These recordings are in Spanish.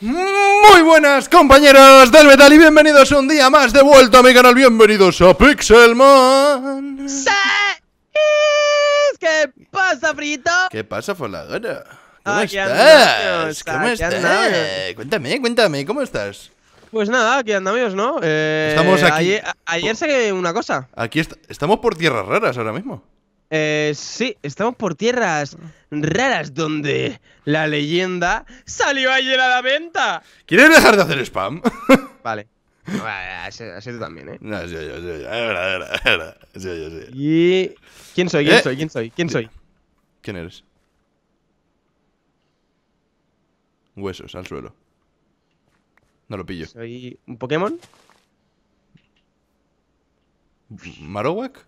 Muy buenas compañeros del metal y bienvenidos un día más de vuelta a mi canal, bienvenidos a Pixelman ¿Qué pasa, Frito? ¿Qué pasa, Foladora? ¿Cómo estás? ¿Cómo estás? Cuéntame, cuéntame, ¿cómo estás? Pues nada, aquí andamos, ¿no? Eh, estamos aquí... Ayer, sé que una cosa Aquí estamos por tierras raras ahora mismo eh, sí, estamos por tierras raras donde la leyenda salió ayer a la venta. ¿Quieres dejar de hacer spam? vale. así, tú también, ¿eh? No, sí, sí, Sí, sí. ¿Y quién soy? ¿Quién ¿Eh? soy? ¿Quién soy? ¿Quién soy? ¿Quién eres? Huesos al suelo. No lo pillo. ¿Soy un Pokémon? ¿Marowak?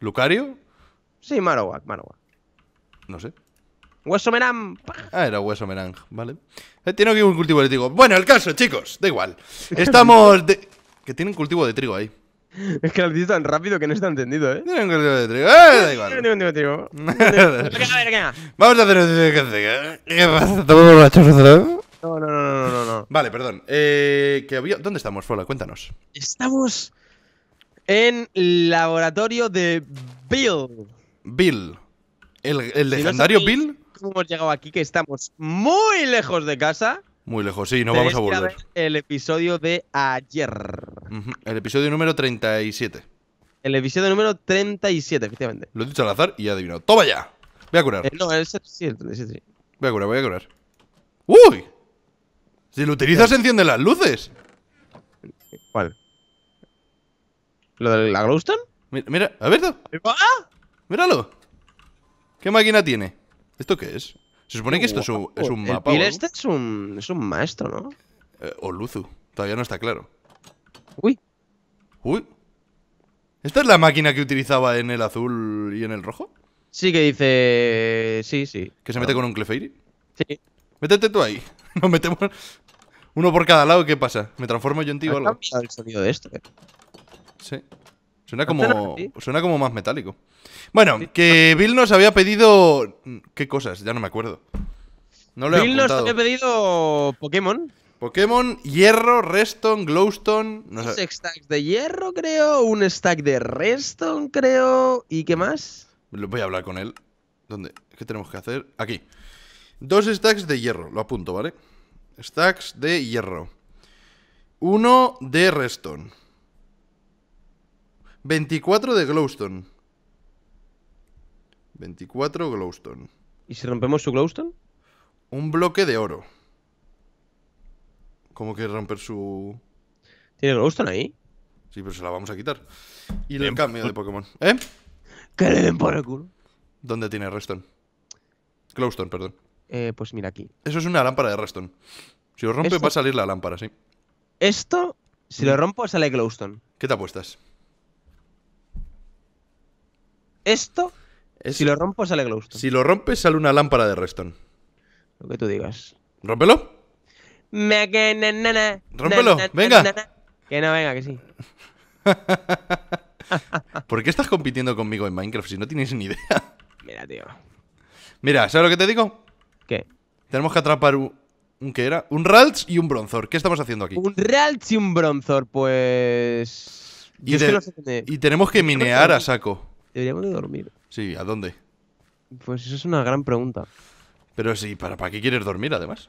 ¿Lucario? Sí, Marowak, Marowak. No sé. Hueso Merang. Ah, era Hueso Merang, vale. Eh, tiene aquí un cultivo de trigo. Bueno, el caso, chicos, da igual. Estamos de... Que tienen cultivo de trigo ahí. Es que lo dicho tan rápido que no está entendido, ¿eh? un cultivo de trigo. Eh, da igual. Tienen cultivo de trigo. Vamos a hacer... no, no, no, no, no, Vale, perdón. Eh, ¿Dónde estamos, Fola? Cuéntanos. Estamos en laboratorio de Bill. Bill. El, legendario Bill. ¿Cómo hemos llegado aquí? Que estamos muy lejos de casa. Muy lejos, sí, no vamos a volver. el episodio de ayer. El episodio número 37. El episodio número 37, efectivamente. Lo he dicho al azar y he adivinado. ¡Toma ya! Voy a curar. Eh, no, es el, Voy a curar, voy a curar. ¡Uy! Si lo utilizas, encienden enciende las luces. ¿Cuál? ¿Lo de la glowstone? Mira, mira a ver. ¿Ah? ¡Míralo! ¿Qué máquina tiene? ¿Esto qué es? Se supone que esto es un, es oh, un mapa. El este es un, es un maestro, ¿no? Eh, o Luzu. Todavía no está claro. Uy. Uy. ¿Esta es la máquina que utilizaba en el azul y en el rojo? Sí, que dice... Sí, sí. ¿Que se mete con un Clefairy? Sí. Métete tú ahí. Nos metemos... Uno por cada lado, ¿qué pasa? ¿Me transformo yo en ti o algo? el sonido de esto? ¿eh? Sí. Suena como, suena como más metálico. Bueno, que Bill nos había pedido... Mm, ¿Qué cosas? Ya no me acuerdo. No Bill nos había pedido Pokémon. Pokémon, hierro, Reston, glowstone... Dos stacks de hierro, creo. Un stack de Reston, creo. ¿Y qué más? Voy a hablar con él. ¿Dónde? ¿Qué tenemos que hacer? Aquí. Dos stacks de hierro. Lo apunto, ¿vale? Stacks de hierro. Uno de Reston. 24 de glowstone. 24 glowstone. ¿Y si rompemos su glowstone? Un bloque de oro. ¿Cómo que romper su...? ¿Tiene glowstone ahí? Sí, pero se la vamos a quitar. Y le cambio de Pokémon. ¿Eh? Que le den por el culo. ¿Dónde tiene Reston? Glowstone, perdón. Eh, pues mira aquí. Eso es una lámpara de restone. Si lo rompe, va a salir la lámpara, sí. Esto, si lo rompo, sale Glowstone. ¿Qué te apuestas? Esto, si lo rompo, sale Glowstone. Si lo rompes, sale una lámpara de Reston. Lo que tú digas. ¿Rómpelo? Rómpelo, venga. Que no, venga, que sí. ¿Por qué estás compitiendo conmigo en Minecraft si no tienes ni idea? Mira, tío. Mira, ¿sabes lo que te digo? ¿Qué? Tenemos que atrapar un... qué era? Un Ralts y un Bronzor. ¿Qué estamos haciendo aquí? Un Ralts y un Bronzor, pues... y tenemos que minear a saco. Deberíamos de dormir. Sí, ¿a dónde? Pues eso es una gran pregunta. Pero sí, ¿para, qué quieres dormir además?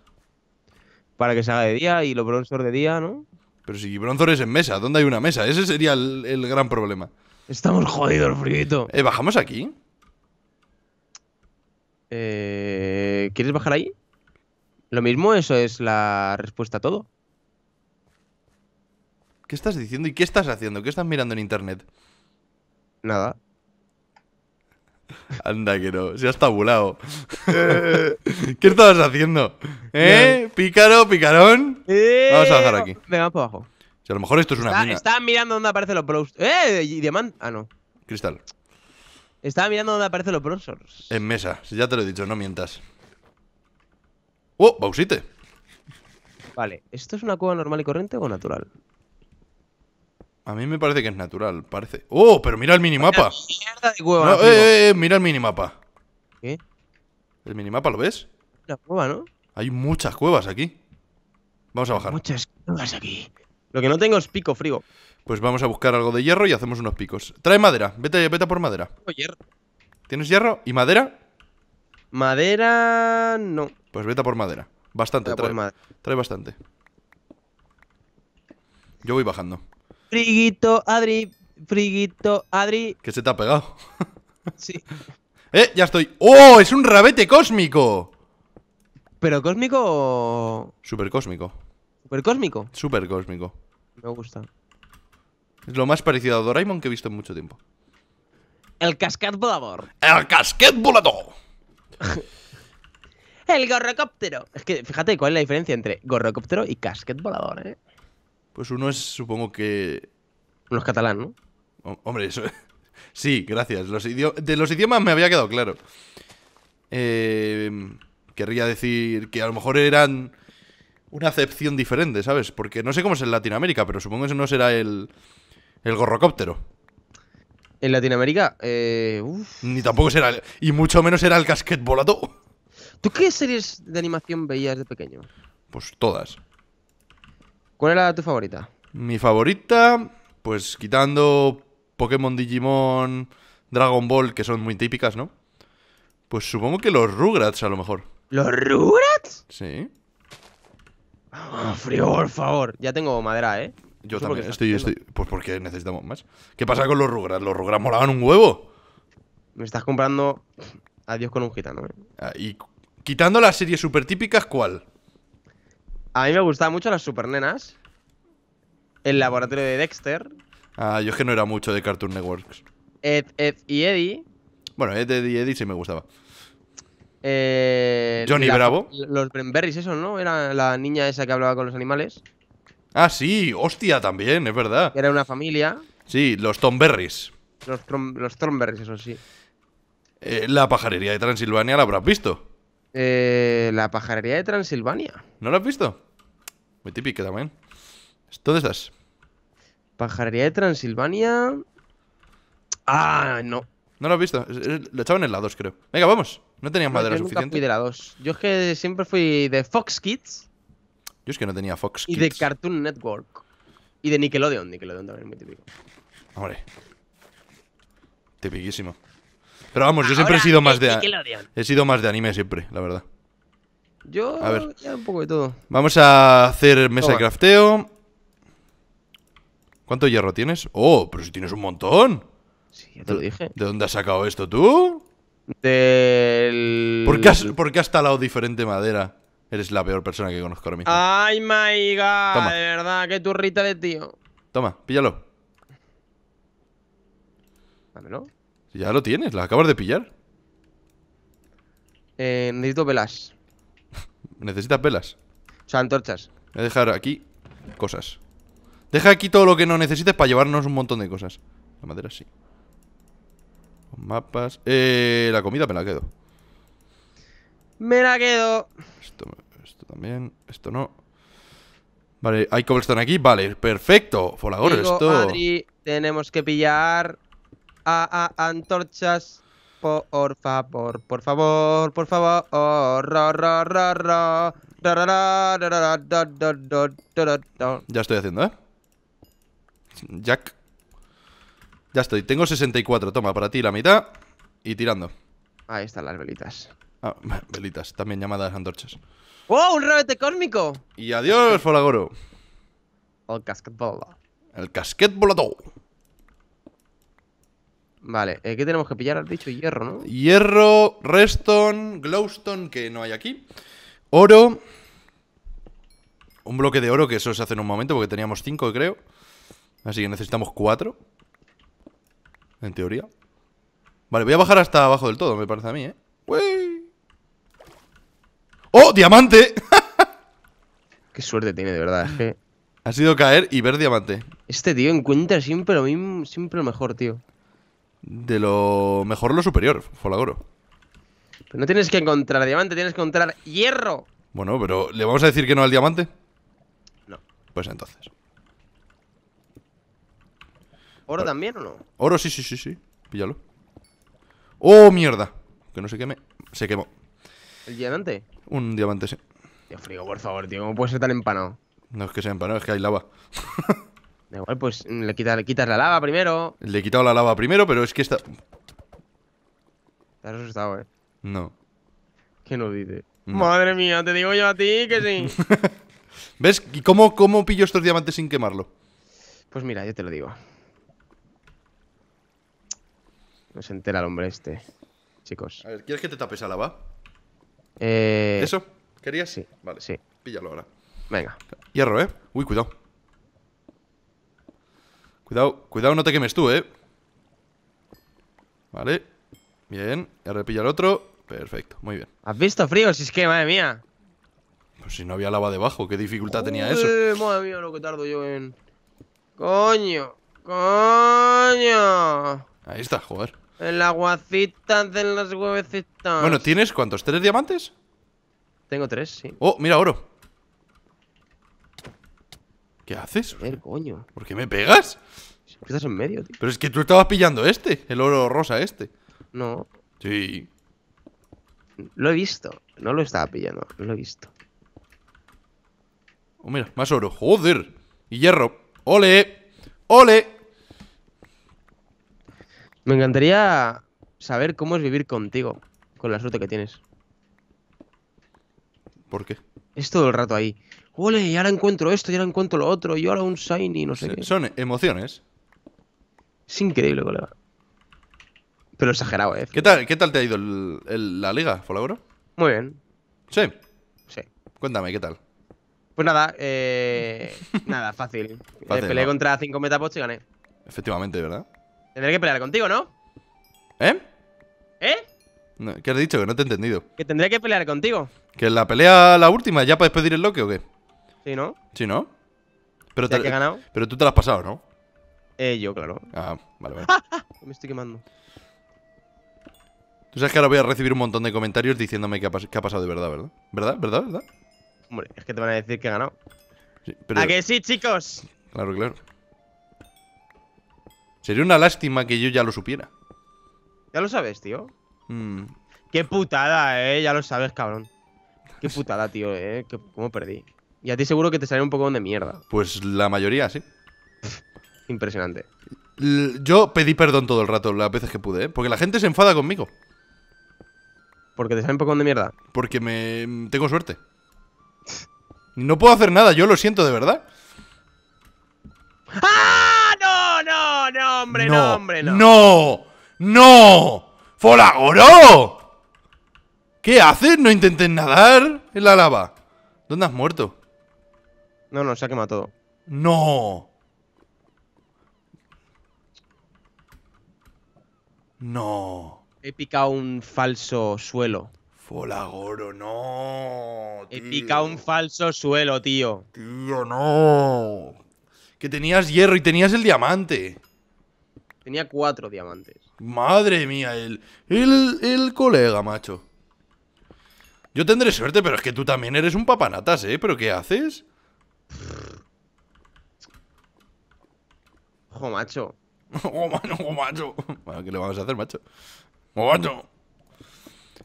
Para que se haga de día y los bronzor de día, ¿no? Pero si bronzor es en mesa, ¿dónde hay una mesa? Ese sería el, gran problema. Estamos jodidos, frío. Eh, ¿Bajamos aquí? Eh, ¿Quieres bajar ahí? Lo mismo, eso es la respuesta a todo. ¿Qué estás diciendo y qué estás haciendo? ¿Qué estás mirando en internet? Nada. Anda que no, se ha tabulado. ¿Qué estabas haciendo? ¿Eh? ¿Pícaro, picarón? Vamos a bajar aquí. Venga, para abajo. a lo mejor esto es una mina. mirando dónde aparecen los browsers. ¡Eh! Diamante. Ah, no. Cristal. Estaba mirando dónde aparecen los browsers. En mesa, ya te lo he dicho, no mientas. ¡Oh! Bausite. Vale, ¿esto es una cueva normal y corriente o natural? A mí me parece que es natural. Parece. ¡Oh! Pero mira el minimapa. Mierda eh, eh, eh mira el minimapa. ¿Qué? ¿El minimapa lo ves? La cueva, ¿no? Hay muchas cuevas aquí. Vamos a bajar. Muchas cuevas aquí. Lo que no tengo es pico frío. Pues vamos a buscar algo de hierro y hacemos unos picos. Trae madera. Vete, vete por madera. ¿Tienes hierro? ¿Y madera? Madera. No. Pues vete por madera. Bastante, trae, trae bastante. Yo voy bajando. Friguito Adri, Friguito Adri. Que se te ha pegado. sí. ¡Eh! Ya estoy. ¡Oh! ¡Es un rabete cósmico! ¿Pero cósmico o.? Super cósmico. ¿Super cósmico? Super cósmico. Me gusta. Es lo más parecido a Doraemon que he visto en mucho tiempo. El casquet volador. El casquet volador. el gorrocóptero. Es que fíjate cuál es la diferencia entre gorrocóptero y casquet volador, eh. Pues uno es, supongo que. Uno es catalán, ¿no? hombre, eso. sí, gracias. Los de los idiomas me había quedado claro. Eh, querría decir que a lo mejor eran una acepción diferente, ¿sabes? Porque no sé cómo es en Latinoamérica, pero supongo que eso no será el, el gorrocóptero. En Latinoamérica, eh, ni tampoco será, el, y mucho menos era el casquet volato. ¿Tú qué series de animación veías de pequeño? Pues todas. ¿Cuál era tu favorita? Mi favorita, pues quitando Pokémon, Digimon, Dragon Ball, que son muy típicas, ¿no? Pues supongo que los Rugrats a lo mejor. ¿Los Rugrats? Sí. ¡Ah, frío, por favor. Ya tengo madera, ¿eh? Yo también estoy, Pues porque necesitamos más. ¿Qué pasa con los Rugrats? Los Rugrats molaban un huevo. Me estás comprando. Adiós con un gitano. ¿eh? Ah, y quitando las series super típicas, ¿cuál? A mí me gustaban mucho las supernenas. El laboratorio de Dexter. Ah, yo es que no era mucho de Cartoon Networks. Ed, Ed y Eddie. Bueno, Ed, y Eddie sí me gustaba. Eh, Johnny Bravo. Los Brenberries, eso, ¿no? Era la niña esa que hablaba con los animales. Ah, sí, hostia, también, es verdad. Era una familia. Sí, los Tomberries. Los, los eso sí. Eh, la pajarería de Transilvania la habrás visto. Eh, la pajarería de Transilvania. ¿No lo has visto? Muy típico también. ¿Dónde estás? Pajarería de Transilvania. Ah, no. No lo has visto. Lo echaban en la 2, creo. Venga, vamos. No tenías madera yo nunca suficiente. Fui de la 2. Yo es que siempre fui de Fox Kids. Yo es que no tenía Fox Kids. Y de Cartoon Network. Y de Nickelodeon. Nickelodeon también muy típico. Hombre. Típicoísimo. Pero vamos, yo siempre he sido más de he sido más de anime siempre, la verdad. Yo ya un poco de todo. Vamos a hacer mesa de crafteo. ¿Cuánto hierro tienes? Oh, pero si tienes un montón. Sí, ya te lo dije. ¿De dónde has sacado esto tú? Del. ¿Por qué has, talado diferente madera? Eres la peor persona que conozco ahora mismo. Ay, my god, Toma. de verdad, qué turrita de tío. Toma, píllalo. Dámelo. Ya lo tienes, la acabas de pillar. Eh, necesito velas. ¿Necesitas velas? O sea, antorchas. Voy a dejar aquí cosas. Deja aquí todo lo que no necesites para llevarnos un montón de cosas. La madera sí. Mapas. Eh, la comida me la quedo. Me la quedo. Esto, también. Esto no. Vale, hay cobblestone aquí. Vale, perfecto. Folagor, esto. tenemos que pillar a, antorchas. Por favor, por favor, por favor. ya estoy haciendo, ¿eh? Jack. Ya estoy. Tengo 64. Toma, para ti la mitad. Y tirando. Ahí están las velitas. Ah, velitas, también llamadas antorchas. ¡Oh, un rabete cósmico! Y adiós, Folagoro. El casquet El casquet volador. Vale, eh, ¿qué tenemos que pillar? al dicho hierro, ¿no? Hierro, redstone, glowstone, que no hay aquí. Oro. Un bloque de oro, que eso se hace en un momento, porque teníamos cinco, creo. Así que necesitamos cuatro En teoría. Vale, voy a bajar hasta abajo del todo, me parece a mí, ¿eh? ¡Oh, diamante! Qué suerte tiene, de verdad. Ha sido caer y ver diamante. Este tío encuentra siempre lo siempre lo mejor, tío de lo mejor lo superior, Folagoro. Pero no tienes que encontrar diamante, tienes que encontrar hierro. Bueno, pero ¿le vamos a decir que no al diamante? No. Pues entonces. ¿Oro también o no? Oro, sí, sí, sí, sí. Píllalo. ¡Oh, mierda! Que no se queme. Se quemó. ¿El diamante? Un diamante, sí. frío, por favor, tío. ¿Cómo puede ser tan empanado? No es que sea empanado, es que hay lava. Da igual, pues mm, le quitas, la lava primero. Le he quitado la lava primero, pero es que está. Te has asustado, eh. No. ¿Qué no dice Madre mía, te digo yo a ti que sí. ¿Ves? ¿Y cómo, cómo pillo estos diamantes sin quemarlo? Pues mira, yo te lo digo. No se entera el hombre este. Chicos. A ver, ¿quieres que te tapes a lava? Eh... ¿Eso? ¿Querías? Sí. Vale. Sí. Píllalo ahora. Venga. Hierro, ¿eh? Uy, cuidado. Cuidado, cuidado, no te quemes tú, ¿eh? Vale. Bien. Y ahora el otro. Perfecto, muy bien. ¿Has visto frío? Si es que, madre mía. Pues si no había lava debajo, ¿qué dificultad tenía eso? Madre mía, lo que tardo yo en... ¡Coño! ¡Coño! Ahí está, joder. El aguacita en las huevecitas. Bueno, ¿tienes cuántos? ¿Tres diamantes? Tengo tres, sí. Oh, mira, oro. ¿Qué haces? Joder, coño. ¿Por qué me pegas? Estás en medio, tío. Pero es que tú estabas pillando este, el oro rosa este. No. Sí. Lo he visto. No lo estaba pillando, lo he visto. Oh, mira, más oro. ¡Joder! Y hierro. ¡Ole! ¡Ole! Me encantaría saber cómo es vivir contigo, con la suerte que tienes. ¿Por qué? Es todo el rato ahí ole, y ahora encuentro esto, y ahora encuentro lo otro, y ahora un shiny, no sé qué. Son emociones. Es increíble, colega. Pero exagerado, ¿eh? ¿Qué tal, ¿qué tal te ha ido el, la liga, Folagro? Muy bien. ¿Sí? Sí. Cuéntame, ¿qué tal? Pues nada, eh, nada, fácil. Eh, peleé contra 5 metapots y gané. Efectivamente, ¿verdad? Tendré que pelear contigo, ¿no? ¿Eh? ¿Eh? No, eh eh qué has dicho? Que no te he entendido. Que tendré que pelear contigo. ¿Que la pelea, la última, ya para despedir el loque o qué? Sí, ¿no? Sí, ¿no? Pero, te, he ganado? pero tú te la has pasado, ¿no? Eh, yo, claro. Ah, vale, vale. Me estoy quemando. Tú sabes que ahora voy a recibir un montón de comentarios diciéndome que ha, pasado de verdad, ¿verdad? ¿Verdad? ¿Verdad? ¿Verdad? Hombre, es que te van a decir que he ganado. ¿A que sí, chicos? Claro, claro. Sería una lástima que yo ya lo supiera. Ya lo sabes, tío. Mm. Qué putada, eh. Ya lo sabes, cabrón. Qué putada, tío, eh. ¿Cómo perdí? Y a ti seguro que te sale un poco de mierda. Pues la mayoría, sí. Impresionante. yo pedí perdón todo el rato, las veces que pude, ¿eh? Porque la gente se enfada conmigo. ¿Porque te un poco de mierda? Porque me... tengo suerte. No puedo hacer nada, yo lo siento de verdad. ¡Ah! ¡No, no, no, hombre, no, hombre, no! ¡No! ¡No! ¡Folagoro! ¿Qué haces? No intentes nadar en la lava. ¿Dónde has muerto? No, no, se ha quemado todo. ¡No! No. He picado un falso suelo. Folagoro, no. He picado un falso suelo, tío. Tío, no. Que tenías hierro y tenías el diamante. Tenía cuatro diamantes. Madre mía, el, el, el colega, macho. Yo tendré suerte, pero es que tú también eres un papanatas, ¿eh? ¿Pero qué haces? Ojo, macho. Ojo, macho, ojo, macho. Bueno, ¿qué le vamos a hacer, macho? ¡Ojo, macho!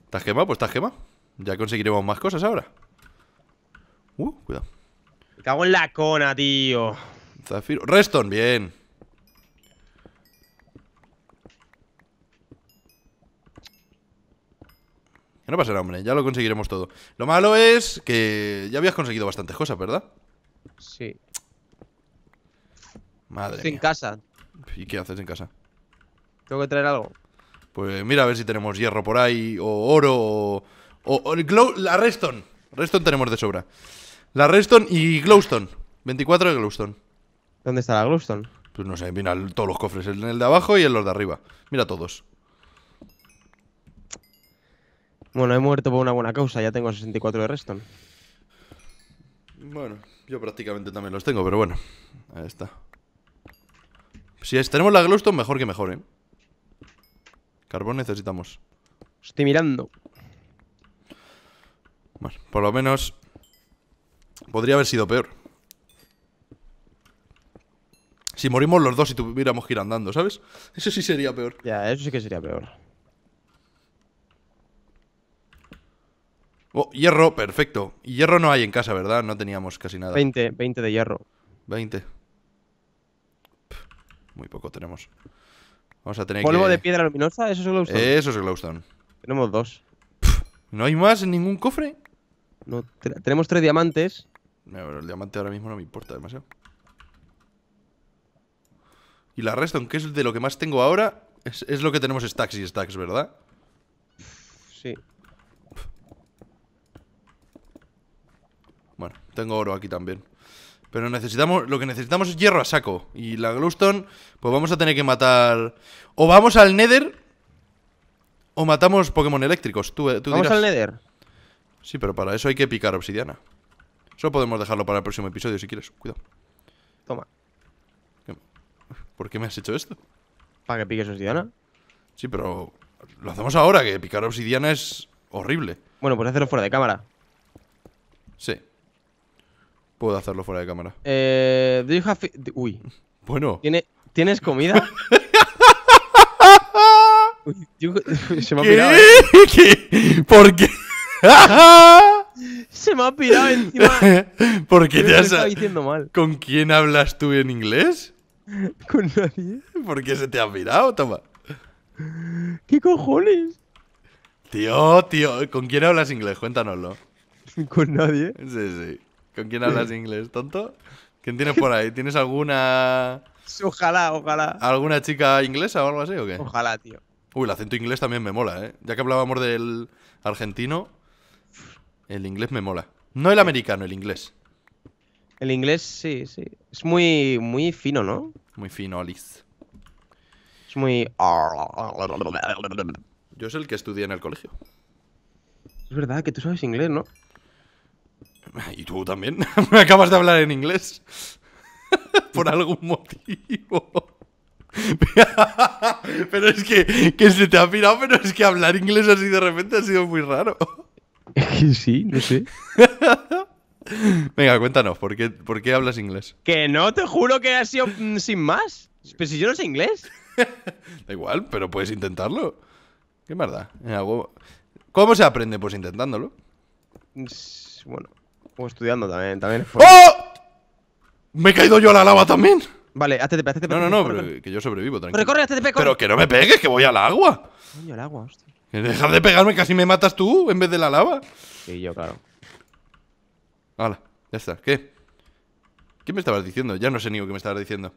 ¿Estás Pues estás gema. Ya conseguiremos más cosas ahora. Uh, cuidado. Me cago en la cona, tío. Zafiro. Reston, bien. Que no pasará, hombre, ya lo conseguiremos todo. Lo malo es que ya habías conseguido bastantes cosas, ¿verdad? Sí. Madre. sin en casa. ¿Y qué haces en casa? Tengo que traer algo. Pues mira a ver si tenemos hierro por ahí, o oro, o. o, la Reston. Reston tenemos de sobra. La Reston y Glowstone. 24 de Glowstone. ¿Dónde está la Glowstone? Pues no sé, mira todos los cofres, en el de abajo y en los de arriba. Mira todos. Bueno, he muerto por una buena causa, ya tengo 64 de Reston. Bueno. Yo prácticamente también los tengo, pero bueno. Ahí está. Si tenemos la glowstone, mejor que mejor, ¿eh? Carbón necesitamos. Estoy mirando. Bueno, por lo menos... Podría haber sido peor. Si morimos los dos y tuviéramos que ir andando, ¿sabes? Eso sí sería peor. Ya, eso sí que sería peor. Oh, hierro, perfecto. hierro no hay en casa, ¿verdad? No teníamos casi nada. 20, 20 de hierro. 20. muy poco tenemos. Vamos a tener ¿Polvo de piedra luminosa? ¿Eso es glowstone? Eso es glowstone. Tenemos dos. ¿No hay más en ningún cofre? No, tenemos tres diamantes. No, pero el diamante ahora mismo no me importa demasiado. Y la resta, aunque es de lo que más tengo ahora, es, es lo que tenemos stacks y stacks, ¿verdad? Sí. Bueno, tengo oro aquí también. Pero necesitamos, lo que necesitamos es hierro a saco. Y la glowstone, pues vamos a tener que matar... O vamos al nether... O matamos Pokémon eléctricos. Tú, eh, tú ¿Vamos al nether? Sí, pero para eso hay que picar obsidiana. Eso podemos dejarlo para el próximo episodio si quieres. Cuidado. Toma. ¿Por qué me has hecho esto? ¿Para que piques obsidiana? Sí, pero lo hacemos ahora, que picar obsidiana es horrible. Bueno, pues hacerlo fuera de cámara. Sí. Puedo hacerlo fuera de cámara. Eh, Uy. Bueno. ¿Tienes comida? porque Se me ha pirado. Eh. ¿Qué? ¿Por qué? Se me ha pirado encima. ¿Por qué te has.? diciendo mal. ¿Con quién hablas tú en inglés? Con nadie. ¿Por qué se te ha pirado? Toma. ¿Qué cojones? Tío, tío, ¿con quién hablas inglés? Cuéntanoslo. Con nadie. Sí, sí. ¿Con quién hablas inglés, tonto? ¿Quién tienes por ahí? ¿Tienes alguna. Ojalá, ojalá. ¿Alguna chica inglesa o algo así o qué? Ojalá, tío. Uy, el acento inglés también me mola, ¿eh? Ya que hablábamos del argentino, el inglés me mola. No el americano, el inglés. El inglés, sí, sí. Es muy, muy fino, ¿no? Muy fino, Alice. Es muy... Yo soy el que estudié en el colegio. Es verdad que tú sabes inglés, ¿no? ¿Y tú también? ¿Me acabas de hablar en inglés? Por algún motivo. pero es que, se te ha mirado, pero es que hablar inglés así de repente ha sido muy raro. Sí, no sé. Venga, cuéntanos, ¿por qué, ¿por qué hablas inglés? Que no, te juro que ha sido mm, sin más. Pero si yo no sé inglés. da igual, pero puedes intentarlo. Qué verdad. ¿Cómo se aprende? Pues intentándolo. Mm, bueno, o estudiando también, también ¡Oh! Me he caído yo a la lava también. Vale, hazte peco. No, no, no, pero que yo sobrevivo, tranquilo. Pero que no me pegues, que voy al agua. Coño, al agua, hostia. de pegarme, casi me matas tú en vez de la lava. Sí, yo, claro. Hala, ya está. ¿Qué? ¿Qué me estabas diciendo? Ya no sé ni que me estabas diciendo.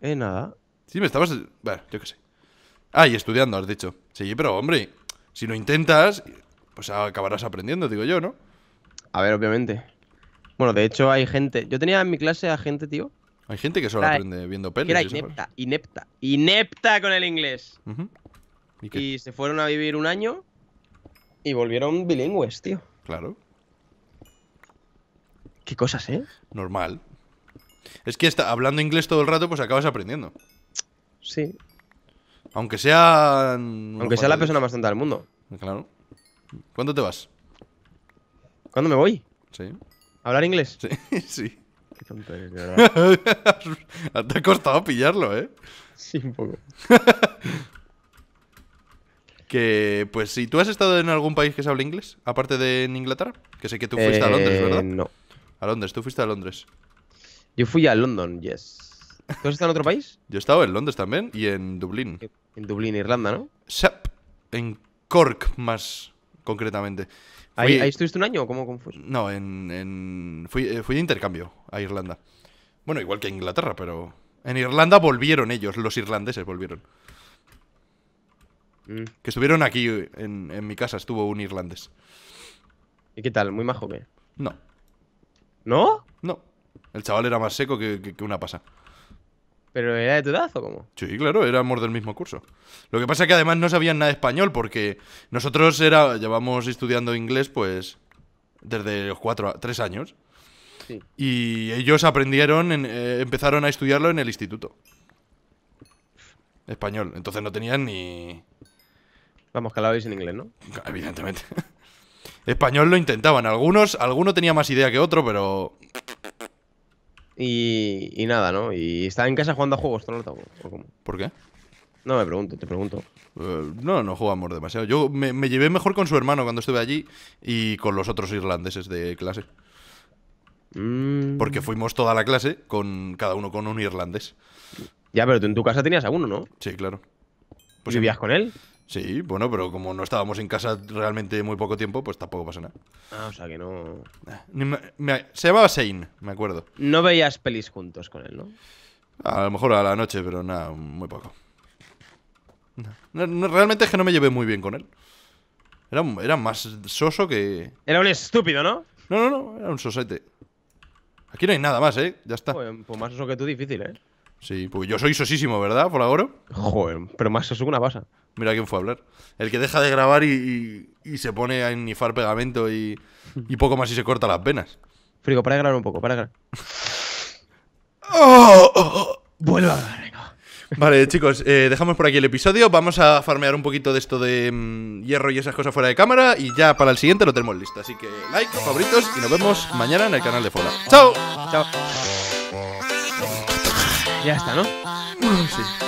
Eh, nada. Sí, me estabas. Bueno, yo qué sé. Ah, y estudiando, has dicho. Sí, pero hombre, si no intentas, pues acabarás aprendiendo, digo yo, ¿no? A ver, obviamente. Bueno, de hecho hay gente... Yo tenía en mi clase a gente, tío. Hay gente que solo aprende viendo pelis. era inepta, inepta, inepta con el inglés. ¿Y, se fueron a vivir un año y volvieron bilingües, tío. Claro. Qué cosas, ¿eh? Normal. Es que está, hablando inglés todo el rato, pues acabas aprendiendo. Sí. Aunque sea... Aunque sea la persona más tonta del mundo. Claro. ¿Cuándo te vas? ¿Cuándo me voy? Sí. ¿Hablar inglés? Sí, sí. Qué tontería, ¿verdad? Te ha costado pillarlo, ¿eh? Sí, un poco. que, pues, si tú has estado en algún país que se hable inglés, aparte de en Inglaterra, que sé que tú fuiste a Londres, ¿verdad? Eh, no. A Londres, tú fuiste a Londres. Yo fui a London, yes. ¿Tú has estado en otro país? Yo he estado en Londres también y en Dublín. En Dublín, Irlanda, ¿no? en Cork más concretamente. ¿Ahí, estuviste un año o cómo, fue? No, en, eh, Fui, de intercambio a Irlanda. Bueno, igual que a Inglaterra, pero... En Irlanda volvieron ellos, los irlandeses volvieron. Mm. Que estuvieron aquí, eh, en, mi casa estuvo un irlandés. ¿Y qué tal? ¿Muy majo que? No. ¿No? No. El chaval era más seco que una pasa. ¿Pero era de tu edad o cómo? Sí, claro, éramos del mismo curso. Lo que pasa es que además no sabían nada de español porque nosotros era, llevamos estudiando inglés pues desde los cuatro, tres años. Sí. Y ellos aprendieron, eh, empezaron a estudiarlo en el instituto. Español. Entonces no tenían ni... Vamos, que en inglés, ¿no? Evidentemente. Español lo intentaban. Algunos, alguno tenía más idea que otro, pero y, nada, ¿no? Y estaba en casa jugando a juegos todo el ¿Por qué? No me pregunto, te pregunto. Eh, no, no jugamos demasiado. Yo me, llevé mejor con su hermano cuando estuve allí y con los otros irlandeses de clase. Mm. Porque fuimos toda la clase, con cada uno con un irlandés. Ya, pero tú en tu casa tenías a uno, ¿no? Sí, claro. ¿Vivías con él? Sí, bueno, pero como no estábamos en casa realmente muy poco tiempo, pues tampoco pasa nada. Ah, o sea que no. Ah, se llamaba Shane, me acuerdo. No veías pelis juntos con él, ¿no? A lo mejor a la noche, pero nada, muy poco. realmente es que no me llevé muy bien con él. Era, más soso que. Era un estúpido, ¿no? No, no, no, era un sosete. Aquí no hay nada más, ¿eh? Ya está. pues más soso que tú, difícil, ¿eh? Sí, pues yo soy sosísimo, ¿verdad? Por ahora. Joder, pero más se una pasa. Mira quién fue a hablar. El que deja de grabar y, se pone a ennifar pegamento y, poco más y se corta las venas. Frigo, para grabar un poco, para grabar. oh, oh, oh. Vale, chicos, eh, dejamos por aquí el episodio. Vamos a farmear un poquito de esto de mm, hierro y esas cosas fuera de cámara. Y ya para el siguiente lo tenemos listo. Así que like, favoritos y nos vemos mañana en el canal de Fola. ¡Chao! ¡Chao! Ya está, ¿no? sí.